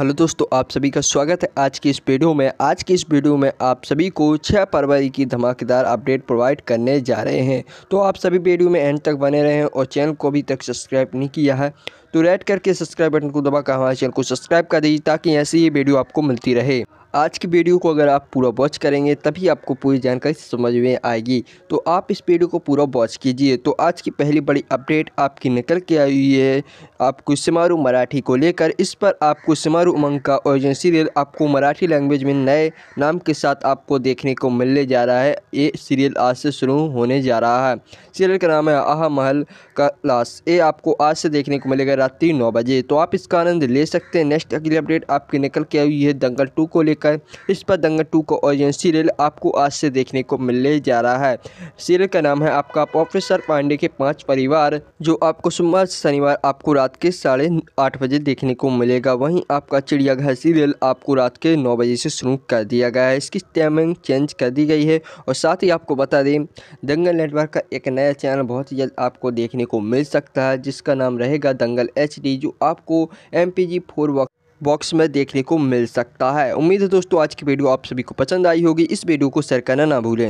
hello दोस्तों आप सभी का स्वागत है आज की इस वीडियो में आज की इस वीडियो में आप सभी को 6 फरवरी की धमाकेदार अपडेट प्रोवाइड करने जा रहे हैं तो आप सभी वीडियो में एंड तक बने रहें और चैनल को अभी तक सब्सक्राइब नहीं किया है तो रेड करके सब्सक्राइब बटन को दबाकर हमारे चैनल को सब्सक्राइब कर दीजिए ताकि ऐसी ही वीडियो आपको मिलती रहे आज की वीडियो को अगर आप पूरा वॉच करेंगे तभी आपको पूरी जानकारी समझ में आएगी तो आप इस वीडियो को पूरा वॉच कीजिए तो आज की पहली बड़ी अपडेट आपकी निकल के आई हुई है आपको समारू मराठी को लेकर इस पर आपको समारू उमंग का ओरिजिन सीरियल आपको मराठी लैंग्वेज में नए नाम के साथ आपको देखने को मिलने जा रहा है ये सीरियल आज से शुरू होने जा रहा है सीरियल का नाम है आह महल का लाश ये आपको आज से देखने को मिलेगा रात्रि नौ बजे तो आप इसका आनंद ले सकते हैं नेक्स्ट अगली अपडेट आपकी निकल के आई हुई है दंगल टू को लेकर लेकर इस पर दंगल टू का ओरिजिन सीरियल आपको आज से देखने को मिलने जा रहा है सीरियल का नाम है आपका प्रोफेसर पांडे के पांच परिवार जो आपको सोमवार से शनिवार आपको रात के साढ़े आठ बजे देखने को मिलेगा वहीं आपका चिड़ियाघर सीरियल आपको रात के नौ बजे से शुरू कर दिया गया है इसकी टाइमिंग चेंज कर दी गई है और साथ ही आपको बता दें दंगल नेटवर्क का एक नया चैनल बहुत जल्द आपको देखने को मिल सकता है जिसका नाम रहेगा दंगल एच जो आपको एम पी जी फोर वक्त बॉक्स में देखने को मिल सकता है उम्मीद है दोस्तों आज की वीडियो आप सभी को पसंद आई होगी इस वीडियो को शेयर करना ना भूलें